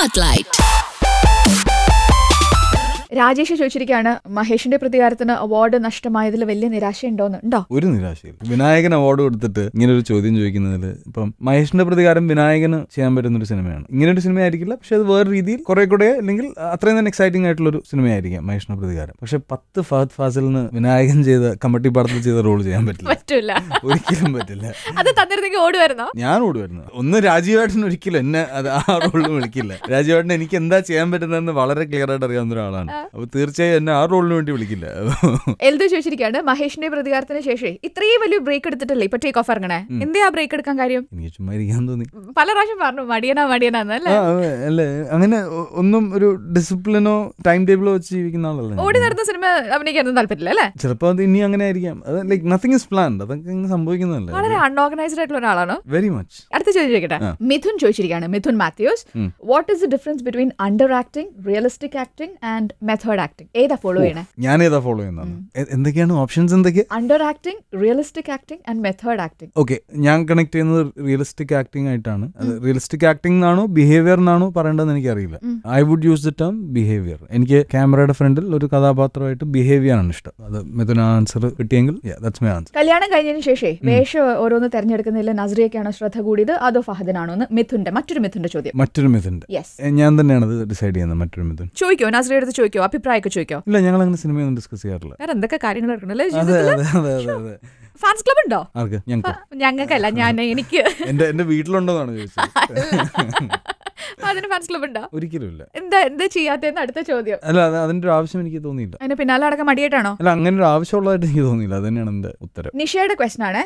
Spotlight. Rajesh ചോദിച്ചിരിക്കുകയാണ് മഹേഷിന്റെ പ്രതികാരത്തിന് award നഷ്ടമായതിൽ വലിയ നിരാശയുണ്ടോന്ന് ഉണ്ടോ ഒരു നിരാശയില്ല വിനായകൻ അവാർഡ് കൊടുത്തിട്ട് ഇങ്ങനെ ഒരു ചോദ്യം ചോദിക്കുന്നതിൽ ഇപ്പം മഹേഷിന്റെ പ്രതികാരം വിനായകന് ചെയ്യാൻ പറ്റുന്ന ഒരു സിനിമയാണ് ഇങ്ങനെ ഒരു സിനിമയായിരിക്കില്ല പക്ഷെ അത് വേറെ രീതിയിൽ കുറെ കൂടെ അല്ലെങ്കിൽ അത്രയും തന്നെ എക്സൈറ്റിംഗ് ആയിട്ടുള്ള ഒരു സിനിമയായിരിക്കാം മഹേഷിന്റെ പ്രതികാരം പക്ഷെ പത്ത് ഫഹദ് ഫാസിലിന് വിനായകൻ ചെയ്ത കമ്മിറ്റി പടത്തിൽ ചെയ്ത റോൾ ചെയ്യാൻ പറ്റില്ല പറ്റില്ല ഒരിക്കലും പറ്റില്ല അത് ഞാൻ ഓടുവായിരുന്നു ഒന്ന് രാജീവേട്ടൻ ഒരിക്കലും എന്നെ അത് ആ റോളിൽ വിളിക്കില്ല രാജീവേട്ടൻ എനിക്ക് എന്താ ചെയ്യാൻ പറ്റുന്നതെന്ന് വളരെ ക്ലിയർ ആയിട്ട് അറിയാവുന്ന ഒരാളാണ് തീർച്ചയായും എന്നെ ആ റോളിന് വേണ്ടി വിളിക്കില്ല എന്ത് ചോദിച്ചിരിക്കുകയാണ് മഹേഷിന്റെ പ്രതികാരത്തിന് ശേഷം ഇത്രയും വലിയ ബ്രേക്ക് എടുത്തിട്ടല്ലേ ഇപ്പൊ ടേക്ക് ഓഫ് ഇറങ്ങണേ എന്തേ ആ ബ്രേക്ക് എടുക്കാൻ കാര്യം എനിക്ക് തോന്നി പല പ്രാവശ്യം പറഞ്ഞു മടിയനാ മടിയനാ അല്ലേ അങ്ങനെ ഒന്നും ഒരു ഡിസിപ്ലിനോ ടൈം ടേബിളോ വെച്ച് ജീവിക്കുന്ന ആളല്ലേ ഓടി നടന്ന സിനിമ അഭിനയിക്കാനൊന്നും താല്പര്യമില്ല അല്ലേ ചിലപ്പോ അത് ഇനി അങ്ങനെ ആയിരിക്കാം ലൈക് നത്തിങ് ഇസ് പ്ലാൻഡ് അതൊക്കെ സംഭവിക്കുന്നതല്ലേ വളരെ അൺഓർഗനൈസ്ഡ് ആയിട്ടുള്ള ഒരാളാണ് വെരി മച്ച് അടുത്ത ചോദിച്ചിരിക്കട്ടെ മിഥുൻ ചോദിച്ചിരിക്കുകയാണ് Mithun Mathews what is the difference between under acting realistic acting and method acting ഏതാ ഫോളോ ചെയ്യണേ ഞാൻ ഏതാ ഫോളോ ചെയ്യുന്നത് എന്തൊക്കെയാണ് ഓപ്ഷൻസ് എന്തൊക്കെ under acting realistic acting and method acting okay ഞാൻ കണക്ട് ചെയ്യുന്നത് റിയലിസ്റ്റിക് ആക്ടിംഗ് ആയിട്ടാണ് റിയലിസ്റ്റിക് ആക്ടിംഗ് ആണോ ബിഹേവിയർ എന്നാണോ എനിക്ക് അറിയില്ല I would use the term behaviour എനിക്ക് ക്യാമറയുടെ ഫ്രണ്ടിൽ ഒരു കഥാപാത്രമായിട്ട് ബിഹേവിയർ ആണ് ഇഷ്ടം അത് മിഥുന ആൻസർ കിട്ടിയെങ്കിൽ ദാറ്റ്സ് മൈ ആൻസർ കല്യാണം കഴിഞ്ഞതിന് ശേഷം വേഷം ഓരോന്ന് തെരഞ്ഞെടുക്കുന്നതിൽ നസ്രിയക്കാണോ ശ്രദ്ധ കൂടിയത് അതോ ഫഹദിനാണോ എന്ന് മിഥുന്റെ മറ്റൊരു മിഥുന്റെ ചോദ്യം മറ്റൊരു മിഥുന്റെ ഞാൻ തന്നെയാണ് ഡിസൈഡ് ചെയ്യുന്നത് മറ്റൊരു മിഥുൻ ചോദിക്കോ നസ്രിയ അടുത്ത് ചോദിക്കോ ചോദിക്കോ അഭിപ്രായമൊക്കെ ചോദിക്കോ ഇല്ല ഞങ്ങൾ അങ്ങനെ സിനിമയൊന്നും ഡിസ്കസ് ചെയ്യാറില്ല വേറെ എന്തൊക്കെ കാര്യങ്ങൾ ഫാൻസ് ക്ലബ് ഉണ്ടോ ഞങ്ങൾക്കല്ല ഞാൻ എനിക്ക് എന്റെ വീട്ടിലുണ്ടോന്നാണ് ചോദിച്ചത് അതിന് ഫാൻസ് ക്ലബ് ഉണ്ടോ ഒരിക്കലും എന്താ എന്താ ചെയ്യാത്തതെന്ന് അടുത്ത ചോദ്യം അല്ല അതിന്റെ ഒരു ആവശ്യം എനിക്ക് തോന്നിയില്ല അതിന് പിന്നാലെ അടക്കം മടിയായിട്ടാണോ അല്ല അങ്ങനെ ഒരു ആവശ്യമുള്ളതായിട്ട് എനിക്ക് തോന്നിയില്ല തന്നെയാണ് എന്റെ ഉത്തരം നിഷയുടെ ക്വസ്റ്റൻ ആണ്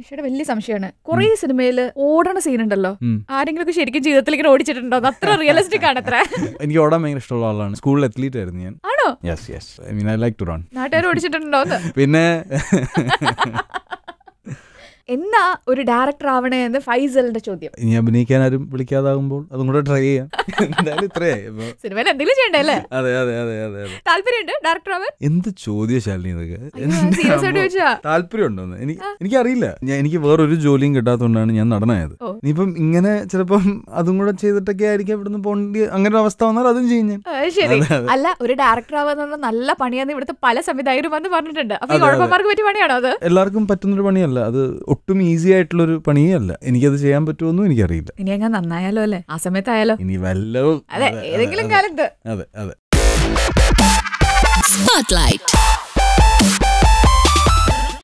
നിഷയുടെ വലിയ സംശയമാണ് കുറെ സിനിമയിൽ ഓടണ സീൻ ഉണ്ടല്ലോ ആരെങ്കിലും ഒക്കെ ശരിക്കും ജീവിതത്തിലേക്ക് ഓടിച്ചിട്ടുണ്ടോ അത്ര റിയലിസ്റ്റിക് ആണ് അത്ര എനിക്ക് ഓടാൻ ഭയങ്കര ഇഷ്ടമുള്ള ആളാണ് സ്കൂളിൽ അത്ലീറ്റ് ആയിരുന്നു ഞാൻ ആണോ yes yes I mean I like to run നാട്ടുകാർ ഓടിച്ചിട്ടുണ്ടോ പിന്നെ എന്നാ ഒരു ഡയറക്ടർ ആവണേ എന്ന് ഫൈസലിന്റെ ചോദ്യം ഇനി അഭിനയിക്കാൻ ആരും വിളിക്കാതാകുമ്പോൾ അതും കൂടെ ട്രൈ ചെയ്യാം എന്തായാലും സിനിമയിൽ എന്തെങ്കിലും ചെയ്യണ്ടേ അല്ലേ അതെ അതെ അതെ അതെ താല്പര്യമുണ്ട് ഡയറക്ടർ ആവാൻ എന്ത് ചോദ്യ ശാലിനി താല്പര്യം ഉണ്ടോ എനിക്ക് എനിക്കറിയില്ല എനിക്ക് വേറൊരു ജോലിയും കിട്ടാത്തതുകൊണ്ടാണ് ഞാൻ നടനായത് ഇനിയിപ്പം ഇങ്ങനെ ചിലപ്പം അതും കൂടെ ചെയ്തിട്ടൊക്കെ ആയിരിക്കും ഇവിടുന്ന് പോകേണ്ടി അങ്ങനെ ഒരു അവസ്ഥ വന്നാൽ അതും ചെയ്യും ഞാൻ ശരി അല്ല ഒരു ഡയറക്ടർ ആവാന്നുള്ള നല്ല പണിയാന്ന് ഇവിടുത്തെ പല സംവിധായകരും വന്ന് പറഞ്ഞിട്ടുണ്ട് അപ്പൊ ഉഴപ്പന്മാർക്ക് പറ്റിയ പണിയാണോ അത് എല്ലാവർക്കും ഒരു പണിയല്ല അത് ഒട്ടും ഈസി ആയിട്ടുള്ള ഒരു പണിയല്ല എനിക്കത് ചെയ്യാൻ പറ്റുമെന്നും എനിക്കറിയില്ല ഇനി അങ്ങ് നന്നായാലോ അല്ലേ ആ സമയത്തായാലോ ഇനി വല്ലതും അതെ ഏതെങ്കിലും കാലത്ത് അതെ അതെ സ്പോട്ട്ലൈറ്റ്